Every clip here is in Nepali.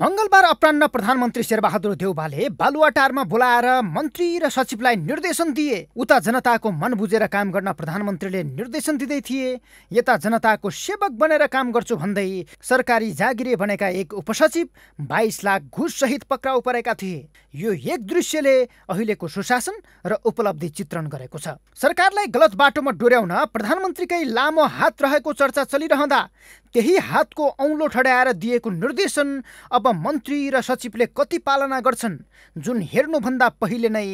मङ्गलबार अपरान्न प्रधानमन्त्री शेरबहादुर देउबाले बालुवाटारमा बोलाएर मन्त्री र सचिवलाई निर्देशन दिए उता जनताको मन बुझेर काम गर्न प्रधानमन्त्रीले निर्देशन दिँदै थिए यता जनताको सेवक बनेर काम गर्छु भन्दै सरकारी जागिरे बनेका एक उपसचिव बाइस लाख घुस सहित पक्राउ परेका थिए यो एक दृश्यले अहिलेको सुशासन र उपलब्धि चित्रण गरेको छ सरकारलाई गलत बाटोमा डोर्याउन प्रधानमन्त्रीकै लामो हात रहेको चर्चा चलिरहँदा त्यही हातको औँलो ठड्याएर दिएको निर्देशन अब मन्त्री र सचिवले कति पालना गर्छन् जुन हेर्नुभन्दा पहिले नै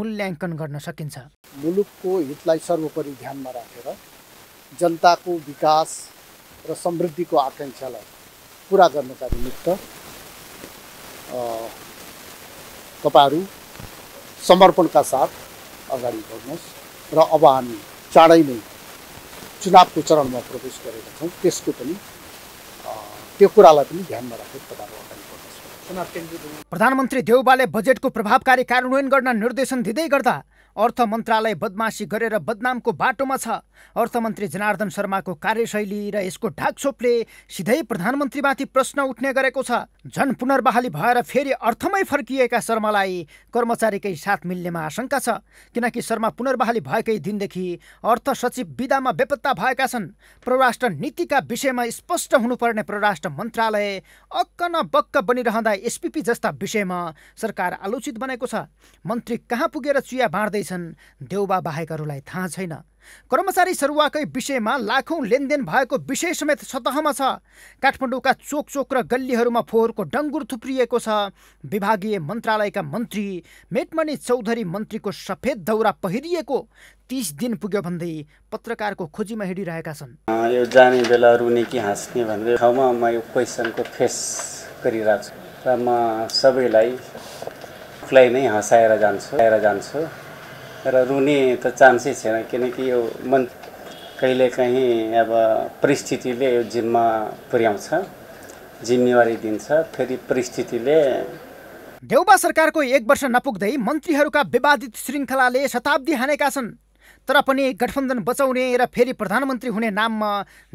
मूल्याङ्कन गर्न सकिन्छ मुलुकको हितलाई सर्वोपरि ध्यानमा राखेर जनताको विकास र समृद्धिको आकाङ्क्षालाई पुरा गर्नका निमित्त तपाईँहरू समर्पणका साथ अगाडि बढ्नुहोस् र अब हामी चाँडै नै चुनावको चरणमा प्रवेश गरेका छौँ त्यसको पनि त्यो कुरालाई पनि ध्यानमा राखेर तपाईँहरू अगाडि बढ्नुहोस् प्रधानमन्त्री देउबाले बजेटको प्रभावकारी कार्यान्वयन गर्न निर्देशन दिँदै गर्दा अर्थ मन्त्रालय बदमासी गरेर बदनामको बाटोमा छ अर्थमन्त्री जनार्दन शर्माको कार्यशैली र यसको ढाकछोपले सिधै प्रधानमन्त्रीमाथि प्रश्न उठ्ने गरेको छ झन पुनर्बहाली भएर फेरि अर्थमै फर्किएका शर्मालाई कर्मचारीकै साथ मिल्नेमा आशंका छ किनकि शर्मा पुनर्बहाली भएकै दिनदेखि अर्थ सचिव विदामा बेपत्ता भएका छन् परराष्ट्र नीतिका विषयमा स्पष्ट हुनुपर्ने परराष्ट्र मन्त्रालय अक्क न बक्क बनिरहँदा एसपिपी जस्ता विषयमा सरकार आलोचित बनेको छ मन्त्री कहाँ पुगेर चुया बाँड्दैछन् देउबा बाहेकहरूलाई थाहा छैन कर्मचारी सरुवाकै विषयमा लाखौँ लेनदेन भएको विषय समेत सतहमा छ काठमाडौँका चोक चोक र गल्लीहरूमा फोहोरको डङ्गुर थुप्रिएको छ विभागीय मन्त्रालयका मन्त्री मेटमणि चौधरी मन्त्रीको सफेद दौरा पहिरिएको तिस दिन पुग्यो भन्दै पत्रकारको खोजीमा हिँडिरहेका छन् यो जाने बेला रुने कि हाँस्ने भन्ने ठाउँमा म यो क्वेसनको फेस गरिरहेको छु र म सबैलाई आफूलाई नै हँसाएर जान्छु आएर जान्छु र रुने त चान्सै छैन किनकि यो मन कहिलेकाहीँ अब परिस्थितिले यो जिम्मा पुर्याउँछ जिम्मेवारी दिन्छ फेरि परिस्थितिले देउबा सरकारको एक वर्ष नपुग्दै मन्त्रीहरूका विवादित श्रृङ्खलाले शताब्दी हानेका छन् तर पनि गठबन्धन बचाउने र फेरि प्रधानमन्त्री हुने नाममा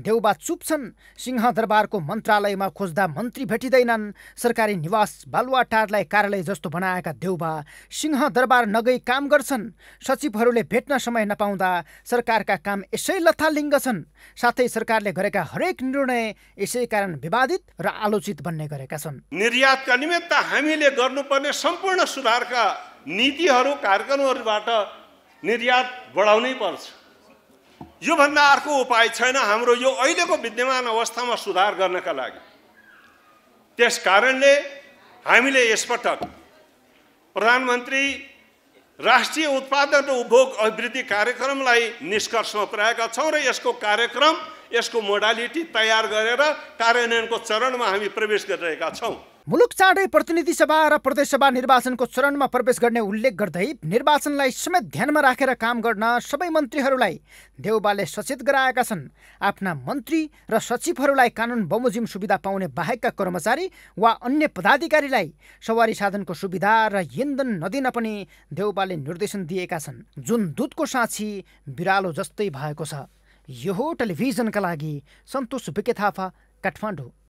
देउबा छन् सिंहदरबारको मन्त्रालयमा खोज्दा मन्त्री भेटिँदैनन् सरकारी निवास बालुवाटारलाई कार्यालय जस्तो बनाएका देउबा सिंहदरबार नगई काम गर्छन् सचिवहरूले भेट्न समय नपाउँदा सरकारका काम यसै लथालिङ्ग छन् साथै सरकारले गरेका हरेक निर्णय यसै कारण विवादित र आलोचित बन्ने गरेका छन् निर्यातका निमित्त हामीले गर्नुपर्ने सम्पूर्ण सुधारका नीतिहरू कार्यक्रमहरूबाट निर्यात बढाउनै पर्छ योभन्दा अर्को उपाय छैन हाम्रो यो अहिलेको विद्यमान अवस्थामा सुधार गर्नका लागि त्यस कारणले हामीले यसपटक प्रधानमन्त्री राष्ट्रिय उत्पादन र उपभोग अभिवृद्धि कार्यक्रमलाई निष्कर्षमा पुर्याएका छौँ र यसको कार्यक्रम यसको मोडालिटी तयार गरेर कार्यान्वयनको चरणमा हामी प्रवेश गरिरहेका छौँ मुलुक चाँडै प्रतिनिधि सभा र प्रदेश सभा निर्वाचनको चरणमा प्रवेश गर्ने उल्लेख गर्दै निर्वाचनलाई समेत ध्यानमा राखेर काम गर्न सबै मन्त्रीहरूलाई देउबाले सचेत गराएका छन् आफ्ना मन्त्री र सचिवहरूलाई कानुन बमोजिम सुविधा पाउने बाहेकका कर्मचारी वा अन्य पदाधिकारीलाई सवारी साधनको सुविधा र इन्धन नदिन पनि देउबाले निर्देशन दिएका छन् जुन दुधको साँची बिरालो जस्तै भएको छ यो टेलिभिजनका लागि सन्तोष विके थापा काठमाडौँ